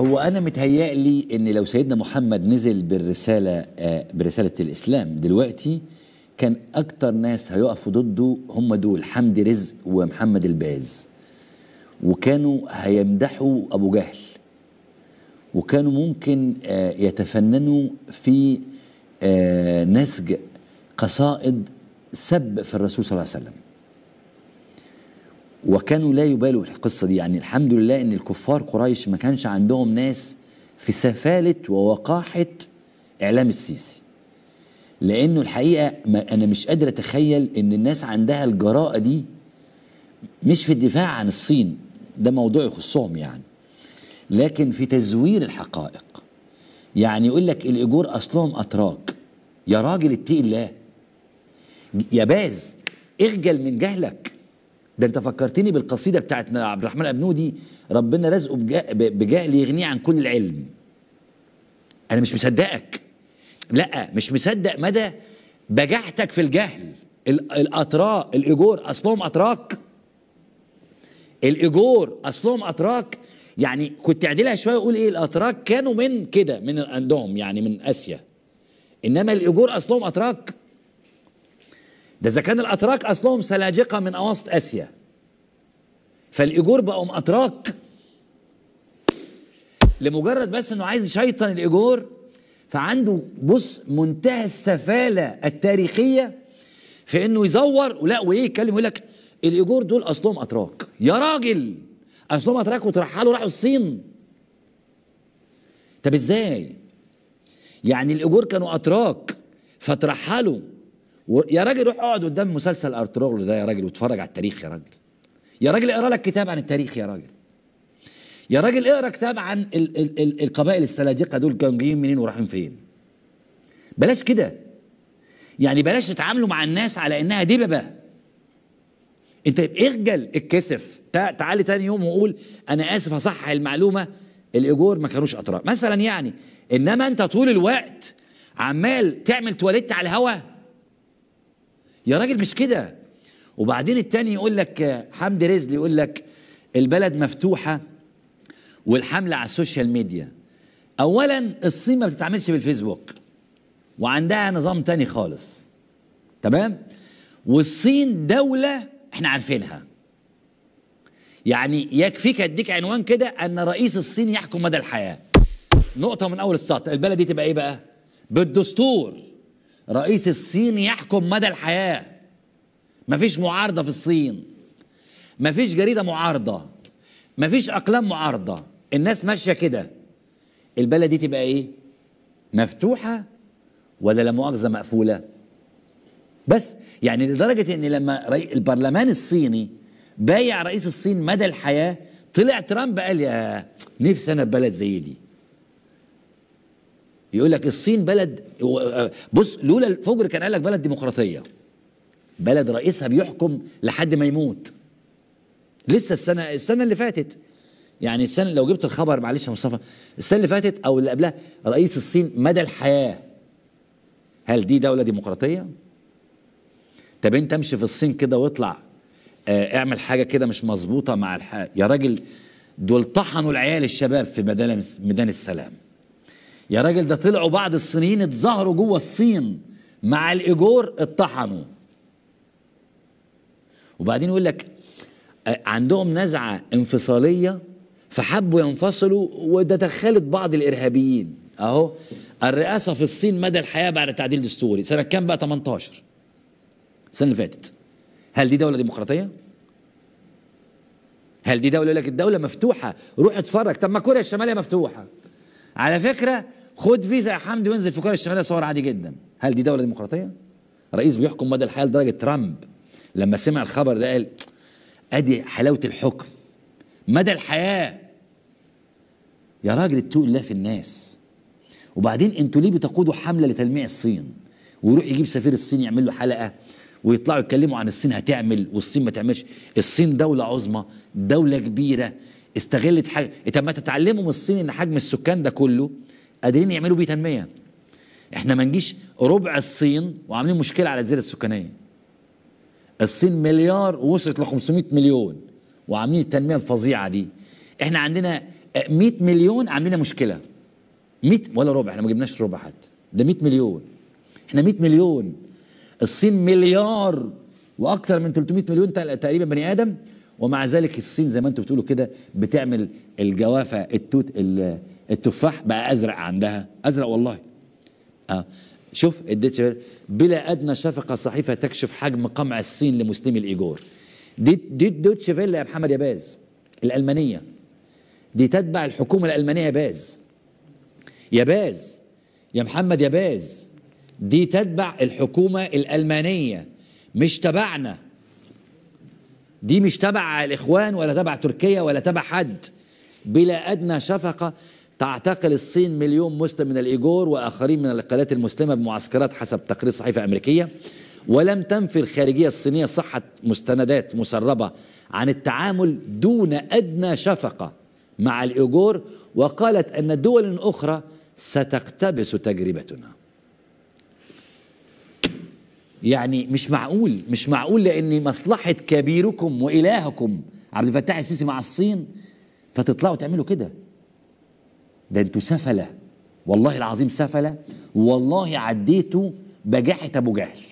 هو انا متهيألي ان لو سيدنا محمد نزل بالرساله آه، برساله الاسلام دلوقتي كان اكتر ناس هيقفوا ضده هم دول حمدي رزق ومحمد الباز وكانوا هيمدحوا ابو جهل وكانوا ممكن آه، يتفننوا في آه، نسج قصائد سب في الرسول صلى الله عليه وسلم وكانوا لا يبالوا القصه دي يعني الحمد لله ان الكفار قريش ما كانش عندهم ناس في سفاله ووقاحه اعلام السيسي لانه الحقيقه ما انا مش قادر اتخيل ان الناس عندها الجراءه دي مش في الدفاع عن الصين ده موضوع يخصهم يعني لكن في تزوير الحقائق يعني يقول لك الاجور اصلهم اتراك يا راجل اتقي الله يا باز اخجل من جهلك ده انت فكرتني بالقصيده بتاعت عبد الرحمن ابنو دي ربنا رزقه بجهل يغنيه عن كل العلم انا مش مصدقك لا مش مصدق مدى بجاحتك في الجهل الاطراء الاجور اصلهم اتراك الاجور اصلهم اتراك يعني كنت اعدلها شويه واقول ايه الاتراك كانوا من كده من عندهم يعني من اسيا انما الاجور اصلهم اتراك ده اذا كان الاتراك اصلهم سلاجقه من اواسط اسيا فالايجور بقوا اتراك لمجرد بس انه عايز يشيطن الايجور فعنده بص منتهى السفاله التاريخيه في انه يزور ولا وايه يتكلم يقول لك الايجور دول اصلهم اتراك يا راجل اصلهم اتراك وترحلوا راحوا الصين طب ازاي يعني الايجور كانوا اتراك فترحلوا يا راجل روح اقعد قدام مسلسل ارتروغلو ده يا راجل واتفرج على التاريخ يا راجل يا راجل اقرا لك كتاب عن التاريخ يا راجل يا راجل اقرا كتاب عن ال ال ال القبائل السلاجقه دول كانوا جايين منين ورايحين فين بلاش كده يعني بلاش تتعاملوا مع الناس على انها دببه انت اخجل اتكسف تعالي تاني يوم وقول انا اسف هصحح المعلومه الايجور ما كانوش اطراف مثلا يعني انما انت طول الوقت عمال تعمل تواليت على الهوا يا راجل مش كده وبعدين التاني يقول لك حمدي رزلي يقول لك البلد مفتوحه والحمله على السوشيال ميديا اولا الصين ما بتتعاملش بالفيسبوك وعندها نظام تاني خالص تمام والصين دولة احنا عارفينها يعني يكفيك اديك عنوان كده ان رئيس الصين يحكم مدى الحياة نقطة من اول السطر البلد دي تبقى ايه بقى بالدستور رئيس الصين يحكم مدى الحياة مفيش معارضة في الصين مفيش جريدة معارضة مفيش أقلام معارضة الناس ماشية كده البلد دي تبقى إيه مفتوحة ولا لا مؤاخذة مقفولة بس يعني لدرجة إن لما البرلمان الصيني بايع رئيس الصين مدى الحياة طلع ترامب قال يا نفسي أنا بلد زي دي يقول لك الصين بلد آه، بص لولا الفجر كان قال لك بلد ديمقراطيه بلد رئيسها بيحكم لحد ما يموت لسه السنه السنه اللي فاتت يعني السنه لو جبت الخبر معلش يا مصطفى السنه اللي فاتت او اللي قبلها رئيس الصين مدى الحياه هل دي دوله ديمقراطيه طب انت امشي في الصين كده واطلع آه، اعمل حاجه كده مش مظبوطه مع الحياة. يا راجل دول طحنوا العيال الشباب في ميدان السلام يا راجل ده طلعوا بعض الصينيين اتظهروا جوه الصين مع الايجور اتطحنوا وبعدين يقول لك آه، عندهم نزعه انفصاليه فحبوا ينفصلوا وتدخلت بعض الارهابيين اهو الرئاسه في الصين مدى الحياه بعد تعديل دستوري سنه كام بقى 18 السنه اللي فاتت هل دي دوله ديمقراطيه هل دي دوله يقول لك الدوله مفتوحه روح اتفرج طب ما كوريا الشماليه مفتوحه على فكره خد فيزا يا حمدي وانزل في كوريا الشماليه صور عادي جدا هل دي دوله ديمقراطيه رئيس بيحكم مدى الحياه لدرجه ترامب لما سمع الخبر ده قال ادي حلاوه الحكم مدى الحياه يا راجل اتقوا الله في الناس وبعدين انتوا ليه بتقودوا حمله لتلميع الصين ويروح يجيب سفير الصين يعمل له حلقه ويطلعوا يتكلموا عن الصين هتعمل والصين ما تعملش الصين دولة عظمى دولة كبيرة استغلت حاجة طب ما تتعلموا من الصين ان حجم السكان ده كله قادرين يعملوا بيه تنميه احنا ما نجيش ربع الصين وعاملين مشكله على الزياده السكانيه الصين مليار ووصلت ل 500 مليون وعاملين التنميه الفظيعه دي احنا عندنا 100 مليون عاملين مشكله 100 ولا ربع احنا ما جبناش ربع حتى ده 100 مليون احنا 100 مليون الصين مليار واكثر من 300 مليون تقريبا بني ادم ومع ذلك الصين زي ما انتم بتقولوا كده بتعمل الجوافه التوت التفاح بقى ازرق عندها ازرق والله اه شوف الديتشر بلا ادنى شفقه صحيفه تكشف حجم قمع الصين لمسلمي الايجور دي دي دوتش فيلا يا محمد يا باز الالمانيه دي تتبع الحكومه الالمانيه يا باز يا باز يا محمد يا باز دي تتبع الحكومه الالمانيه مش تبعنا دي مش تبع الإخوان ولا تبع تركيا ولا تبع حد بلا أدنى شفقة تعتقل الصين مليون مسلم من الإيجور وآخرين من القيادات المسلمة بمعسكرات حسب تقرير صحيفة أمريكية ولم تنفي الخارجية الصينية صحة مستندات مسربة عن التعامل دون أدنى شفقة مع الإيجور وقالت أن دول أخرى ستقتبس تجربتنا يعني مش معقول مش معقول لان مصلحه كبيركم والهكم عبد الفتاح السيسي مع الصين فتطلعوا تعملوا كده ده انتوا سفله والله العظيم سفله والله عديتوا بجاحه ابو جهل